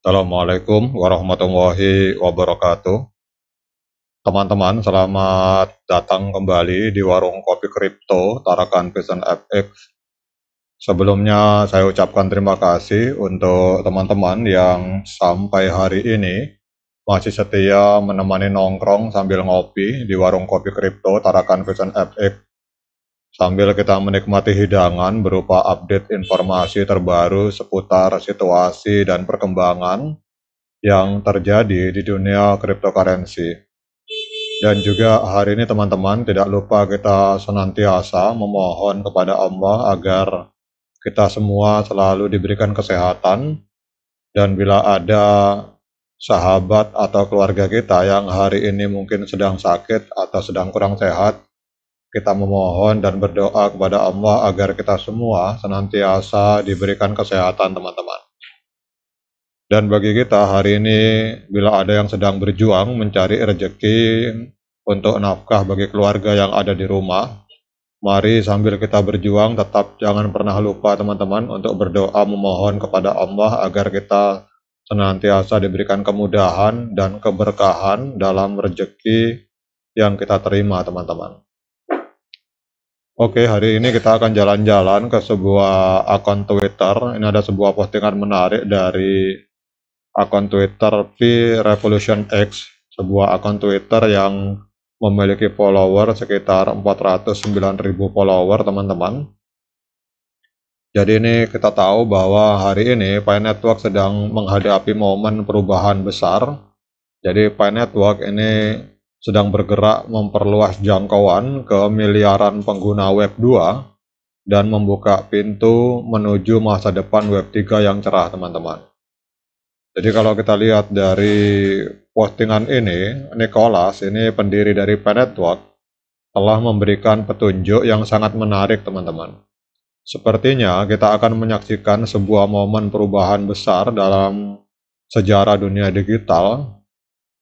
Assalamualaikum warahmatullahi wabarakatuh. Teman-teman, selamat datang kembali di Warung Kopi Kripto Tarakan Vision FX. Sebelumnya saya ucapkan terima kasih untuk teman-teman yang sampai hari ini masih setia menemani nongkrong sambil ngopi di Warung Kopi Kripto Tarakan Vision FX sambil kita menikmati hidangan berupa update informasi terbaru seputar situasi dan perkembangan yang terjadi di dunia cryptocurrency. Dan juga hari ini teman-teman tidak lupa kita senantiasa memohon kepada Allah agar kita semua selalu diberikan kesehatan dan bila ada sahabat atau keluarga kita yang hari ini mungkin sedang sakit atau sedang kurang sehat, kita memohon dan berdoa kepada Allah agar kita semua senantiasa diberikan kesehatan teman-teman. Dan bagi kita hari ini bila ada yang sedang berjuang mencari rejeki untuk nafkah bagi keluarga yang ada di rumah, mari sambil kita berjuang tetap jangan pernah lupa teman-teman untuk berdoa memohon kepada Allah agar kita senantiasa diberikan kemudahan dan keberkahan dalam rejeki yang kita terima teman-teman. Oke, hari ini kita akan jalan-jalan ke sebuah akun Twitter. Ini ada sebuah postingan menarik dari akun Twitter V Revolution X, sebuah akun Twitter yang memiliki follower sekitar 409.000 follower, teman-teman. Jadi ini kita tahu bahwa hari ini Pi Network sedang menghadapi momen perubahan besar. Jadi Pi Network ini sedang bergerak memperluas jangkauan ke miliaran pengguna Web 2 dan membuka pintu menuju masa depan Web 3 yang cerah, teman-teman. Jadi kalau kita lihat dari postingan ini, Nicholas ini pendiri dari Penetwork telah memberikan petunjuk yang sangat menarik, teman-teman. Sepertinya kita akan menyaksikan sebuah momen perubahan besar dalam sejarah dunia digital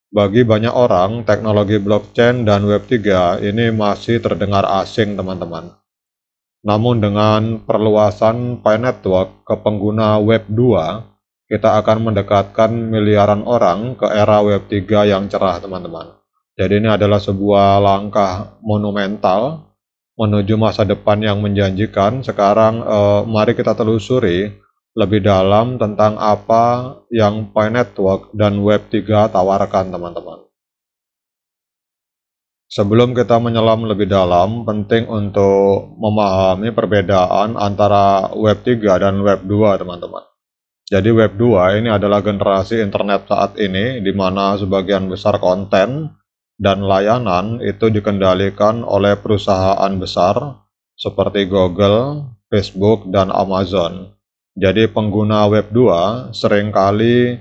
bagi banyak orang, teknologi blockchain dan Web3 ini masih terdengar asing, teman-teman. Namun dengan perluasan Pi Network ke pengguna Web2, kita akan mendekatkan miliaran orang ke era Web3 yang cerah, teman-teman. Jadi ini adalah sebuah langkah monumental menuju masa depan yang menjanjikan. Sekarang eh, mari kita telusuri lebih dalam tentang apa yang Pi Network dan Web3 tawarkan teman-teman. Sebelum kita menyelam lebih dalam, penting untuk memahami perbedaan antara Web3 dan Web2, teman-teman. Jadi Web2 ini adalah generasi internet saat ini, di mana sebagian besar konten dan layanan itu dikendalikan oleh perusahaan besar seperti Google, Facebook, dan Amazon. Jadi pengguna web 2 seringkali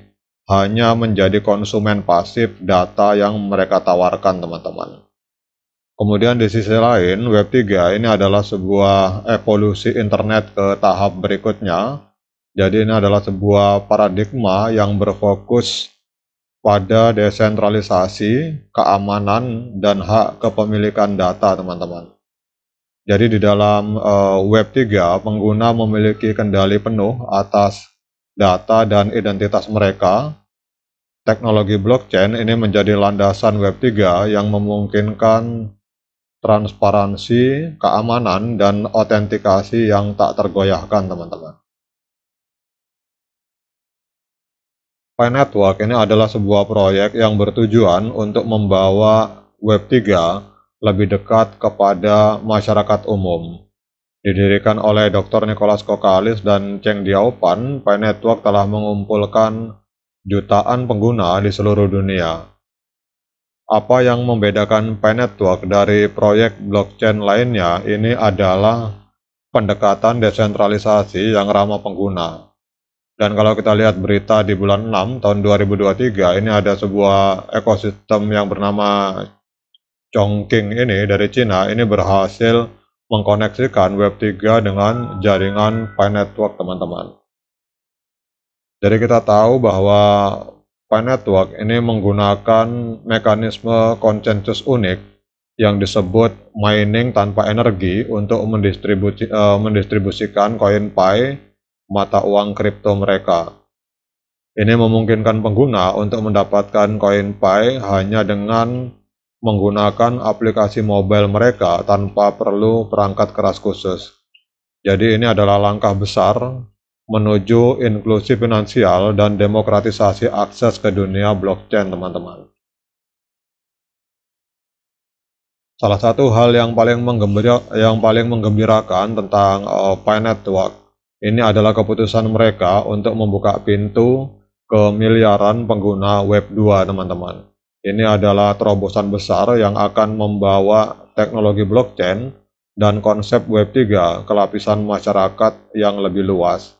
hanya menjadi konsumen pasif data yang mereka tawarkan teman-teman. Kemudian di sisi lain, Web3 ini adalah sebuah evolusi internet ke tahap berikutnya. Jadi ini adalah sebuah paradigma yang berfokus pada desentralisasi, keamanan, dan hak kepemilikan data teman-teman. Jadi di dalam uh, eh, Web3 pengguna memiliki kendali penuh atas data dan identitas mereka. Teknologi blockchain ini menjadi landasan Web3 yang memungkinkan transparansi, keamanan, dan otentikasi yang tak tergoyahkan teman-teman. Pi Network ini adalah sebuah proyek yang bertujuan untuk membawa Web3 lebih dekat kepada masyarakat umum. Didirikan oleh Dr. Nicholas Kokalis dan Cheng Diaopan, Pi Network telah mengumpulkan jutaan pengguna di seluruh dunia. Apa yang membedakan Pi Network dari proyek blockchain lainnya ini adalah pendekatan desentralisasi yang ramah pengguna. Dan kalau kita lihat berita di bulan 6 tahun 2023, ini ada sebuah ekosistem yang bernama Chongqing ini dari Cina ini berhasil mengkoneksikan Web3 dengan jaringan Pi Network teman-teman. Jadi kita tahu bahwa Pi Network ini menggunakan mekanisme konsensus unik yang disebut mining tanpa energi untuk mendistribusi, uh, mendistribusikan koin Pi mata uang kripto mereka. Ini memungkinkan pengguna untuk mendapatkan koin Pi hanya dengan menggunakan aplikasi mobile mereka tanpa perlu perangkat keras khusus. Jadi ini adalah langkah besar menuju inklusi finansial dan demokratisasi akses ke dunia blockchain, teman-teman. Salah satu hal yang paling menggembira, yang paling menggembirakan tentang uh, Pi Network ini adalah keputusan mereka untuk membuka pintu ke miliaran pengguna Web2, teman-teman. Ini adalah terobosan besar yang akan membawa teknologi blockchain dan konsep Web3 ke lapisan masyarakat yang lebih luas.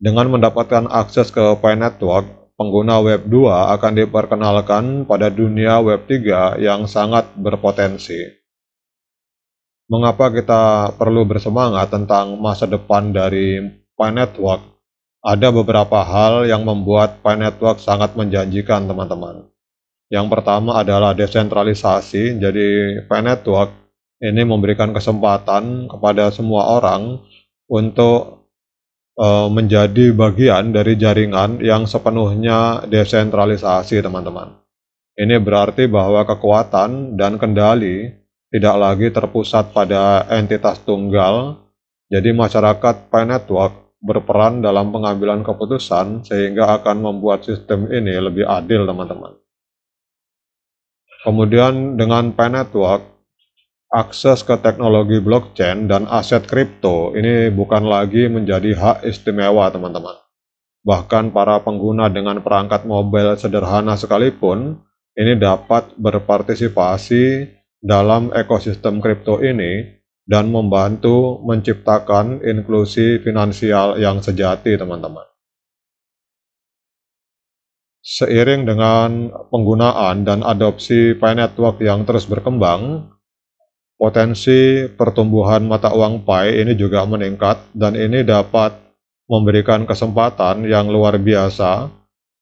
Dengan mendapatkan akses ke Pi Network, pengguna Web2 akan diperkenalkan pada dunia Web3 yang sangat berpotensi. Mengapa kita perlu bersemangat tentang masa depan dari Pi Network? Ada beberapa hal yang membuat Pi Network sangat menjanjikan, teman-teman. Yang pertama adalah desentralisasi. Jadi P-Network ini memberikan kesempatan kepada semua orang untuk e, menjadi bagian dari jaringan yang sepenuhnya desentralisasi, teman-teman. Ini berarti bahwa kekuatan dan kendali tidak lagi terpusat pada entitas tunggal. Jadi masyarakat P-Network berperan dalam pengambilan keputusan sehingga akan membuat sistem ini lebih adil, teman-teman. Kemudian dengan Pi network akses ke teknologi blockchain dan aset kripto ini bukan lagi menjadi hak istimewa teman-teman. Bahkan para pengguna dengan perangkat mobile sederhana sekalipun ini dapat berpartisipasi dalam ekosistem kripto ini dan membantu menciptakan inklusi finansial yang sejati teman-teman seiring dengan penggunaan dan adopsi Pi network yang terus berkembang, potensi pertumbuhan mata uang Pi ini juga meningkat dan ini dapat memberikan kesempatan yang luar biasa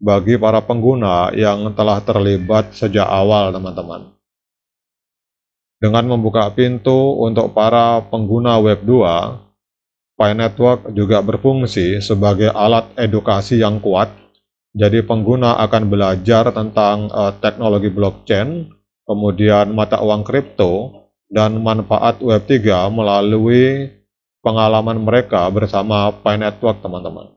bagi para pengguna yang telah terlibat sejak awal teman-teman. Dengan membuka pintu untuk para pengguna Web 2, Pi Network juga berfungsi sebagai alat edukasi yang kuat jadi pengguna akan belajar tentang uh, teknologi blockchain, kemudian mata uang kripto, dan manfaat Web3 melalui pengalaman mereka bersama Pi Network, teman-teman.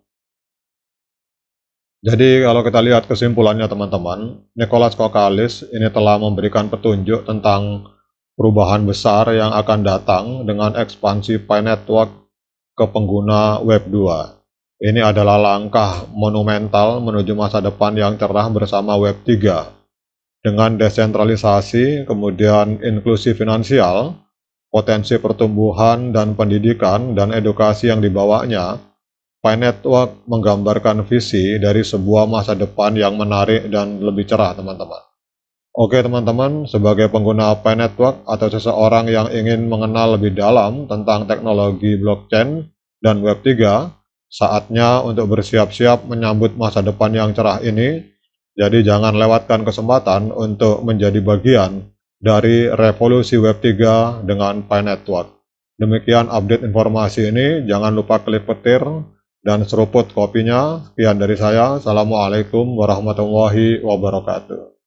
Jadi kalau kita lihat kesimpulannya teman-teman, Nicholas Kokalis ini telah memberikan petunjuk tentang perubahan besar yang akan datang dengan ekspansi Pi Network ke pengguna Web 2. Ini adalah langkah monumental menuju masa depan yang cerah bersama Web3. Dengan desentralisasi, kemudian inklusi finansial, potensi pertumbuhan dan pendidikan dan edukasi yang dibawanya, Pi Network menggambarkan visi dari sebuah masa depan yang menarik dan lebih cerah, teman-teman. Oke, teman-teman, sebagai pengguna Pi Network atau seseorang yang ingin mengenal lebih dalam tentang teknologi blockchain dan Web3, Saatnya untuk bersiap-siap menyambut masa depan yang cerah ini, jadi jangan lewatkan kesempatan untuk menjadi bagian dari revolusi Web 3 dengan Pi Network. Demikian update informasi ini, jangan lupa klik petir dan seruput kopinya. Sekian dari saya, Assalamualaikum warahmatullahi wabarakatuh.